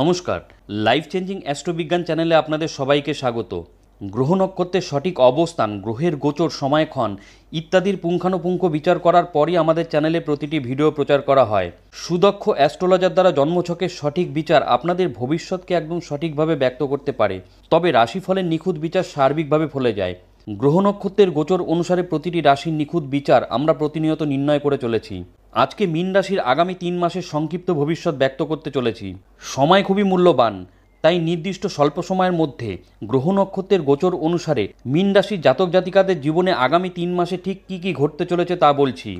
নমস্কার life changing অ্যাস্ট্রোবিজ্ঞান চ্যানেলে আপনাদের সবাইকে স্বাগত গ্রহ নক্ষত্রের সঠিক অবস্থান গ্রহের গোচর সময়ক্ষণ ইত্যাদির পুঙ্খানুপুঙ্খ বিচার করার পরই আমাদের চ্যানেলে প্রতিটি ভিডিও প্রচার করা হয় সুদক্ষ অ্যাস্ট্রোলজার দ্বারা জন্মছকের সঠিক বিচার আপনাদের ভবিষ্যৎকে একদম সঠিকভাবে ব্যক্ত করতে পারে তবে রাশিফলের নিখুঁত বিচার সার্বিকভাবে ফলে যায় গ্রহ নক্ষত্রের গোচর অনুসারে প্রতিটি রাশির নিখুঁত বিচার আমরা প্রতিনিয়ত নির্ণয় করে চলেছি আজকে মিন রাশির আগামী তিন মাসের সংক্ষিপ্ত ভবিষ্যৎ ব্যক্ত করতে চলেছি সময় খুবই মূল্যবান তাই নির্দিষ্ট স্বল্প সময়ের মধ্যে গ্রহ নক্ষত্রের গোচর অনুসারে মিন রাশির জাতক জাতিকাদের জীবনে আগামী তিন মাসে ঠিক কী কী ঘটতে চলেছে তা বলছি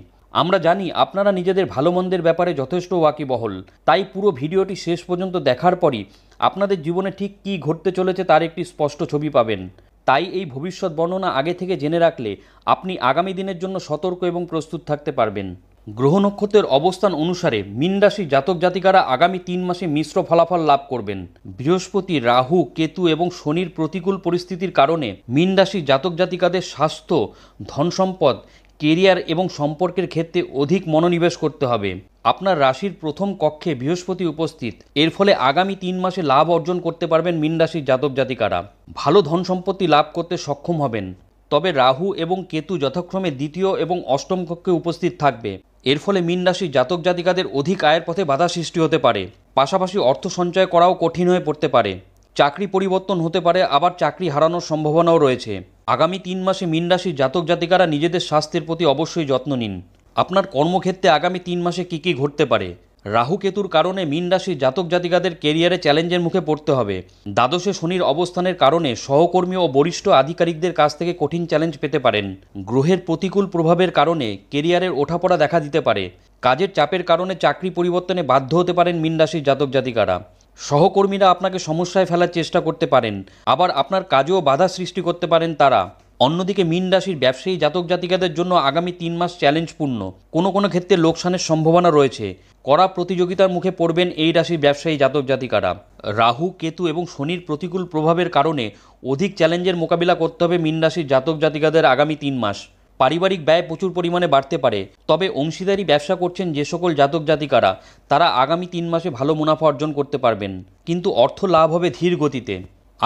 আমরা জানি আপনারা নিজেদের ভালো মন্দের ব্যাপারে যথেষ্ট ওয়াকিবহল তাই পুরো ভিডিওটি শেষ পর্যন্ত দেখার পরই আপনাদের জীবনে ঠিক কী ঘটতে চলেছে তার একটি স্পষ্ট ছবি পাবেন তাই এই ভবিষ্যৎ বর্ণনা আগে থেকে জেনে রাখলে আপনি আগামী দিনের জন্য সতর্ক এবং প্রস্তুত থাকতে পারবেন গ্রহ নক্ষত্রের অবস্থান অনুসারে মিন রাশি জাতক জাতিকারা আগামী তিন মাসে মিশ্র ফলাফল লাভ করবেন বৃহস্পতি রাহু কেতু এবং শনির প্রতিকূল পরিস্থিতির কারণে মিন রাশি জাতক জাতিকাদের স্বাস্থ্য ধন সম্পদ কেরিয়ার এবং সম্পর্কের ক্ষেত্রে অধিক মনোনিবেশ করতে হবে আপনার রাশির প্রথম কক্ষে বৃহস্পতি উপস্থিত এর ফলে আগামী তিন মাসে লাভ অর্জন করতে পারবেন মিন রাশির জাতক জাতিকারা ভালো ধন সম্পত্তি লাভ করতে সক্ষম হবেন তবে রাহু এবং কেতু যথাক্রমে দ্বিতীয় এবং অষ্টম কক্ষে উপস্থিত থাকবে এর ফলে মীন রাশির জাতক জাতিকাদের অধিক আয়ের পথে বাধা সৃষ্টি হতে পারে পাশাপাশি অর্থ সঞ্চয় করাও কঠিন হয়ে পড়তে পারে চাকরি পরিবর্তন হতে পারে আবার চাকরি হারানোর সম্ভাবনাও রয়েছে আগামী তিন মাসে মীন রাশির জাতক জাতিকারা নিজেদের স্বাস্থ্যের প্রতি অবশ্যই যত্ন নিন আপনার কর্মক্ষেত্রে আগামী তিন মাসে কী কী ঘটতে পারে রাহু কেতুর কারণে মীন রাশির জাতক জাতিকাদের কেরিয়ারে চ্যালেঞ্জের মুখে পড়তে হবে দ্বাদশে শনির অবস্থানের কারণে সহকর্মী ও বরিষ্ঠ আধিকারিকদের কাছ থেকে কঠিন চ্যালেঞ্জ পেতে পারেন গ্রহের প্রতিকূল প্রভাবের কারণে কেরিয়ারের ওঠাপড়া দেখা দিতে পারে কাজের চাপের কারণে চাকরি পরিবর্তনে বাধ্য হতে পারেন মীন রাশির জাতক জাতিকারা সহকর্মীরা আপনাকে সমস্যায় ফেলার চেষ্টা করতে পারেন আবার আপনার কাজেও বাধা সৃষ্টি করতে পারেন তারা অন্যদিকে মিন রাশির ব্যবসায়ী জাতক জাতিকাদের জন্য আগামী তিন মাস চ্যালেঞ্জপূর্ণ কোনো কোনো ক্ষেত্রে লোকসানের সম্ভাবনা রয়েছে কড়া প্রতিযোগিতার মুখে পড়বেন এই রাশির ব্যবসায়ী জাতক জাতিকারা রাহু কেতু এবং শনির প্রতিকূল প্রভাবের কারণে অধিক চ্যালেঞ্জের মোকাবিলা করতে হবে মিন রাশির জাতক জাতিকাদের আগামী তিন মাস পারিবারিক ব্যয় প্রচুর পরিমাণে বাড়তে পারে তবে অংশীদারি ব্যবসা করছেন যে সকল জাতক জাতিকারা তারা আগামী তিন মাসে ভালো মুনাফা অর্জন করতে পারবেন কিন্তু অর্থ লাভ হবে ধীর গতিতে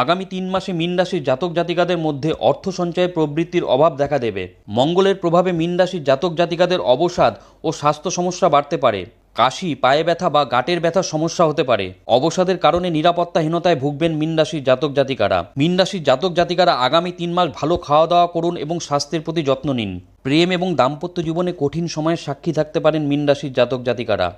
আগামী তিন মাসে মিন রাশির জাতক জাতিকাদের মধ্যে অর্থ সঞ্চয় প্রবৃত্তির অভাব দেখা দেবে মঙ্গলের প্রভাবে মিন রাশির জাতক জাতিকাদের অবসাদ ও স্বাস্থ্য সমস্যা বাড়তে পারে কাশি পায়ে ব্যথা বা গাটের ব্যথার সমস্যা হতে পারে অবসাদের কারণে নিরাপত্তাহীনতায় ভুগবেন মিন রাশির জাতক জাতিকারা মিন রাশির জাতক জাতিকারা আগামী তিন মাস ভালো খাওয়া দাওয়া করুন এবং স্বাস্থ্যের প্রতি যত্ন নিন প্রেম এবং দাম্পত্য জীবনে কঠিন সময়ের সাক্ষী থাকতে পারেন মিন রাশির জাতক জাতিকারা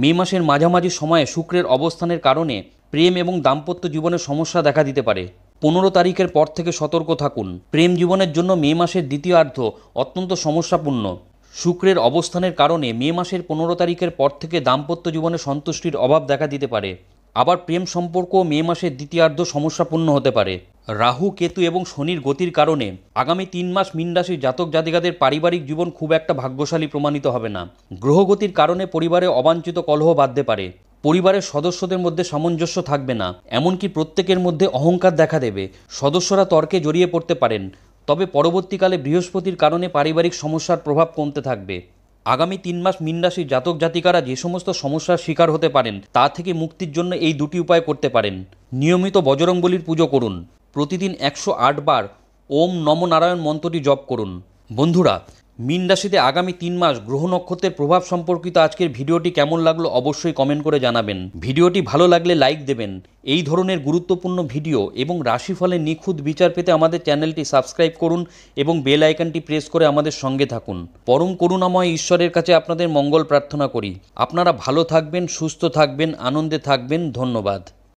মে মাসের মাঝামাঝি সময়ে শুক্রের অবস্থানের কারণে প্রেম এবং দাম্পত্য জীবনে সমস্যা দেখা দিতে পারে পনেরো তারিখের পর থেকে সতর্ক থাকুন প্রেম জীবনের জন্য মে মাসের দ্বিতীয়ার্ধ অত্যন্ত সমস্যাপূর্ণ শুক্রের অবস্থানের কারণে মে মাসের পনেরো তারিখের পর থেকে দাম্পত্য জীবনে সন্তুষ্টির অভাব দেখা দিতে পারে আবার প্রেম সম্পর্ক মে মাসের দ্বিতীয়ার্ধ সমস্যাপূর্ণ হতে পারে রাহু কেতু এবং শনির গতির কারণে আগামী তিন মাস মীন জাতক জাতিকাদের পারিবারিক জীবন খুব একটা ভাগ্যশালী প্রমাণিত হবে না গ্রহগতির কারণে পরিবারে অবাঞ্ছিত কলহ বাঁধতে পারে পরিবারের সদস্যদের মধ্যে সামঞ্জস্য থাকবে না এমনকি প্রত্যেকের মধ্যে অহংকার দেখা দেবে সদস্যরা তর্কে জড়িয়ে পড়তে পারেন তবে পরবর্তীকালে বৃহস্পতির কারণে পারিবারিক সমস্যার প্রভাব কমতে থাকবে আগামী তিন মাস মিন রাশির জাতক জাতিকারা যে সমস্ত সমস্যার শিকার হতে পারেন তা থেকে মুক্তির জন্য এই দুটি উপায় করতে পারেন নিয়মিত বজরংবলির পুজো করুন প্রতিদিন একশো বার ওম নমনারায়ণ মন্ত্রটি জপ করুন বন্ধুরা মিন রাশিতে আগামী তিন মাস গ্রহ নক্ষত্রের প্রভাব সম্পর্কিত আজকের ভিডিওটি কেমন লাগলো অবশ্যই কমেন্ট করে জানাবেন ভিডিওটি ভালো লাগলে লাইক দেবেন এই ধরনের গুরুত্বপূর্ণ ভিডিও এবং রাশিফলের নিখুঁত বিচার পেতে আমাদের চ্যানেলটি সাবস্ক্রাইব করুন এবং বেল আইকনটি প্রেস করে আমাদের সঙ্গে থাকুন পরম করুণাময় ঈশ্বরের কাছে আপনাদের মঙ্গল প্রার্থনা করি আপনারা ভালো থাকবেন সুস্থ থাকবেন আনন্দে থাকবেন ধন্যবাদ